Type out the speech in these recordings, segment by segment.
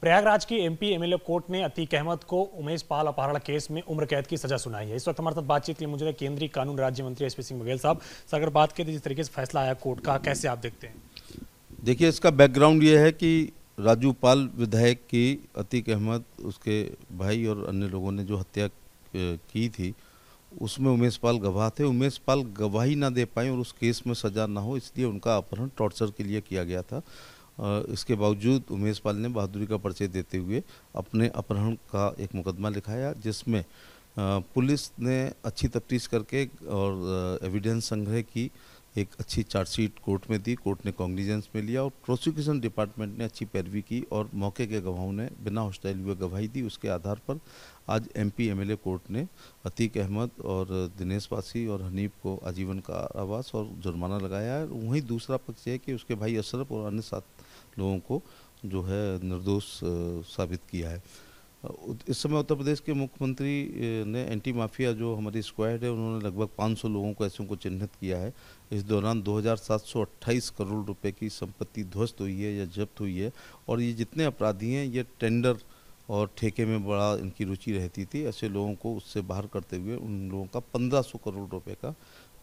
प्रयागराज की MP MLA court ने अतीक अहमद को उमेश पाल अपहरण केस में उम्र कैद की सजा सुनाई है इस वक्त हमारे साथ बातचीत के लिए मुझे केंद्रीय कानून राज्य मंत्री एस सिंह बघेल साहब सर अगर बात करें तो जिस तरीके से फैसला आया कोर्ट का कैसे आप देखते हैं देखिए इसका बैकग्राउंड ये है कि राजू पाल विधायक की अतीक अहमद उसके भाई और अन्य लोगों ने जो हत्या की थी उसमें उमेश पाल गवाह थे उमेश पाल गवाही ना दे पाए और उस केस में सजा ना हो इसलिए उनका अपहरण टॉर्चर के लिए किया गया था इसके बावजूद उमेश पाल ने बहादुरी का परिचय देते हुए अपने अपहरण का एक मुकदमा लिखाया जिसमें पुलिस ने अच्छी तफ्तीश करके और एविडेंस संग्रह की एक अच्छी चार्जशीट कोर्ट में दी कोर्ट ने कॉग्निजेंस में लिया और प्रोसिक्यूशन डिपार्टमेंट ने अच्छी पैरवी की और मौके के गवाहों ने बिना हॉस्टाइल हुए गवाही दी उसके आधार पर आज एमपी एमएलए कोर्ट ने अतीक अहमद और दिनेश पासी और हनीफ को आजीवन का आवास और जुर्माना लगाया है वहीं दूसरा पक्ष है कि उसके भाई अशरफ और अन्य साथ लोगों को जो है निर्दोष साबित किया है इस समय उत्तर प्रदेश के मुख्यमंत्री ने एंटी माफिया जो हमारी स्क्वाड है उन्होंने लगभग 500 लोगों को ऐसे को चिन्हित किया है इस दौरान 2,728 करोड़ रुपए की संपत्ति ध्वस्त हुई है या जब्त हुई है और ये जितने अपराधी हैं ये टेंडर और ठेके में बड़ा इनकी रुचि रहती थी ऐसे लोगों को उससे बाहर करते हुए उन लोगों का पंद्रह करोड़ रुपये का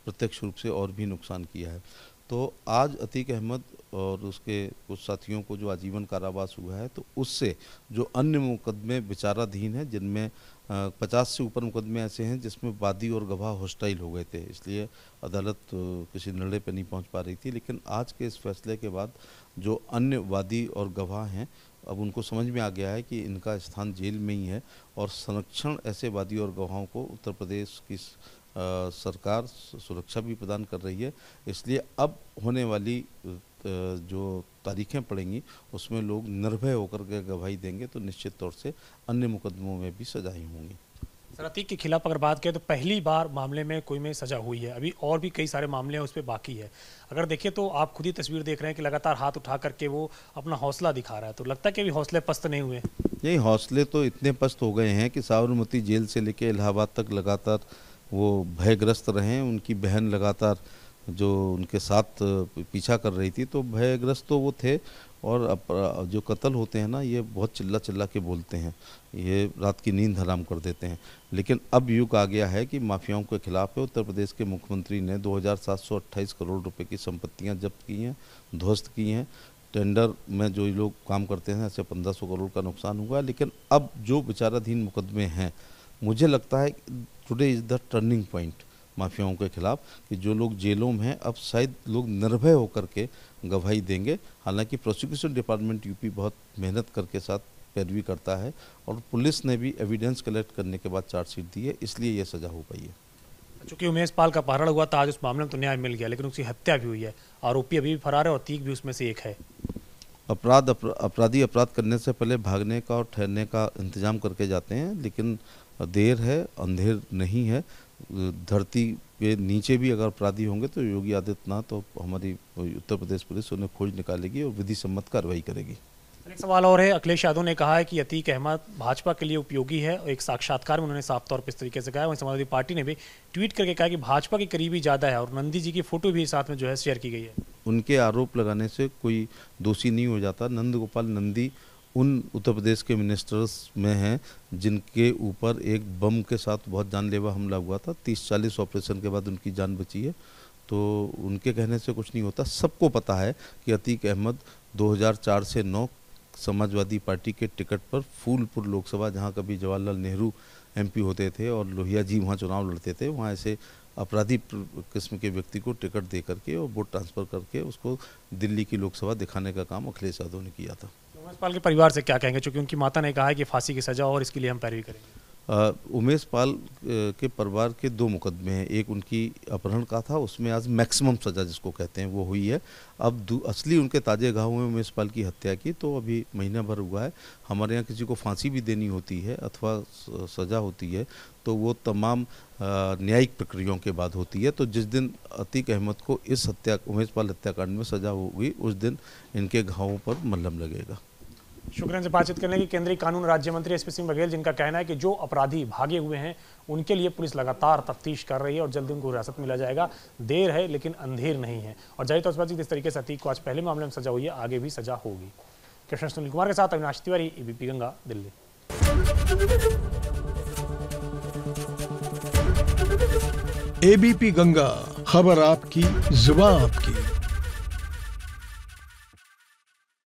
प्रत्यक्ष रूप से और भी नुकसान किया है तो आज अतीक अहमद और उसके कुछ साथियों को जो आजीवन कारावास हुआ है तो उससे जो अन्य मुकदमे विचाराधीन हैं जिनमें पचास से ऊपर मुकदमे ऐसे हैं जिसमें वादी और गवाह हॉस्टाइल हो गए थे इसलिए अदालत किसी निर्णय पर नहीं पहुंच पा रही थी लेकिन आज के इस फैसले के बाद जो अन्य वादी और गवाह हैं अब उनको समझ में आ गया है कि इनका स्थान जेल में ही है और संरक्षण ऐसे वादी और गवाहों को उत्तर प्रदेश की सरकार सुरक्षा भी प्रदान कर रही है इसलिए अब होने वाली जो तारीखें पड़ेंगी उसमें लोग निर्भय होकर के गवाही देंगे तो निश्चित तौर से अन्य मुकदमों में भी सजाएं होंगी सर अतीक के खिलाफ अगर बात करें तो पहली बार मामले में कोई में सजा हुई है अभी और भी कई सारे मामले हैं उस पर बाकी है अगर देखिए तो आप खुद ही तस्वीर देख रहे हैं कि लगातार हाथ उठा करके वो अपना हौसला दिखा रहा है तो लगता है कि अभी हौसले पस्त नहीं हुए यही हौसले तो इतने पस्त हो गए हैं कि साबरमती जेल से लेकर इलाहाबाद तक लगातार वो भयग्रस्त रहें उनकी बहन लगातार जो उनके साथ पीछा कर रही थी तो भयग्रस्त तो वो थे और जो कत्ल होते हैं ना ये बहुत चिल्ला चिल्ला के बोलते हैं ये रात की नींद हराम कर देते हैं लेकिन अब युग आ गया है कि माफियाओं के खिलाफ है उत्तर प्रदेश के मुख्यमंत्री ने 2728 करोड़ रुपए की संपत्तियां जब्त की हैं ध्वस्त की हैं टेंडर में जो लोग काम करते हैं ऐसे पंद्रह करोड़ का नुकसान हुआ लेकिन अब जो विचाराधीन मुकदमे हैं मुझे लगता है today is the turning point माफियाओं के खिलाफ कि जो लोग जेलों में हैं अब शायद लोग निर्भय होकर के गवाही देंगे हालांकि प्रोसिक्यूशन डिपार्टमेंट यूपी बहुत मेहनत करके साथ पैरवी करता है और पुलिस ने भी एविडेंस कलेक्ट करने के बाद चार्जशीट दी है इसलिए यह सज़ा हो पाई है चूंकि उमेश पाल का पहाड़ हुआ था आज उस मामले में तो न्याय मिल गया लेकिन उसकी हत्या भी हुई है आरोपी अभी भी फरार है और तीख भी उसमें से एक है अपराध अपराधी अपराध करने से पहले भागने का और ठहरने का इंतजाम करके जाते हैं लेकिन देर है अंधेर नहीं है धरती पे नीचे भी अगर अपराधी होंगे तो योगी आदित्यनाथ तो हमारी उत्तर प्रदेश पुलिस उन्हें खोज निकालेगी और विधि सम्मत कार्रवाई करेगी एक सवाल और है अखिलेश यादव ने कहा है कि अतीक अहमद भाजपा के लिए उपयोगी है और एक साक्षात्कार में उन्होंने साफ तौर पर इस तरीके से कहा वहीं समाजवादी पार्टी ने भी ट्वीट करके कहा कि भाजपा के करीबी ज़्यादा है और नंदी जी की फोटो भी साथ में जो है शेयर की गई है उनके आरोप लगाने से कोई दोषी नहीं हो जाता नंद गोपाल नंदी उन उत्तर प्रदेश के मिनिस्टर्स में हैं जिनके ऊपर एक बम के साथ बहुत जानलेवा हमला हुआ था तीस चालीस ऑपरेशन के बाद उनकी जान बची है तो उनके कहने से कुछ नहीं होता सबको पता है कि अतीक अहमद 2004 से 9 समाजवादी पार्टी के टिकट पर फूलपुर लोकसभा जहां कभी जवाहरलाल नेहरू एमपी होते थे और लोहिया जी वहां चुनाव लड़ते थे वहां ऐसे अपराधी किस्म के व्यक्ति को टिकट दे करके और वोट ट्रांसफ़र करके उसको दिल्ली की लोकसभा दिखाने का काम अखिलेश यादव ने किया था तो पाल के परिवार से क्या कहेंगे चूंकि उनकी माता ने कहा है कि फांसी की सजा और इसके लिए हम पैरवी करेंगे उमेश पाल के परिवार के दो मुकदमे हैं एक उनकी अपहरण का था उसमें आज मैक्सिमम सज़ा जिसको कहते हैं वो हुई है अब असली उनके ताजे घाव में उमेश पाल की हत्या की तो अभी महीना भर हुआ है हमारे यहाँ किसी को फांसी भी देनी होती है अथवा सज़ा होती है तो वो तमाम न्यायिक प्रक्रियाओं के बाद होती है तो जिस दिन अतीक अहमद को इस हत्या उमेश पाल हत्याकांड में सज़ा हुई उस दिन इनके घावों पर मल्लम लगेगा शुक्रन से बातचीत करने की केंद्रीय कानून राज्य मंत्री एस सिंह बघेल जिनका कहना है कि जो अपराधी भागे हुए हैं उनके लिए पुलिस लगातार तफ्तीश कर रही है और जल्दी उनको हिरासत में जाएगा देर है लेकिन अंधेर नहीं है और जाहिर तौर पर जिस तरीके से अतीक को आज पहले मामले में सजा हुई है आगे भी सजा होगी कृष्ण सुनील कुमार के साथ अविनाश तिवारी एबीपी गंगा दिल्ली एबीपी गंगा खबर आपकी जुबा आपकी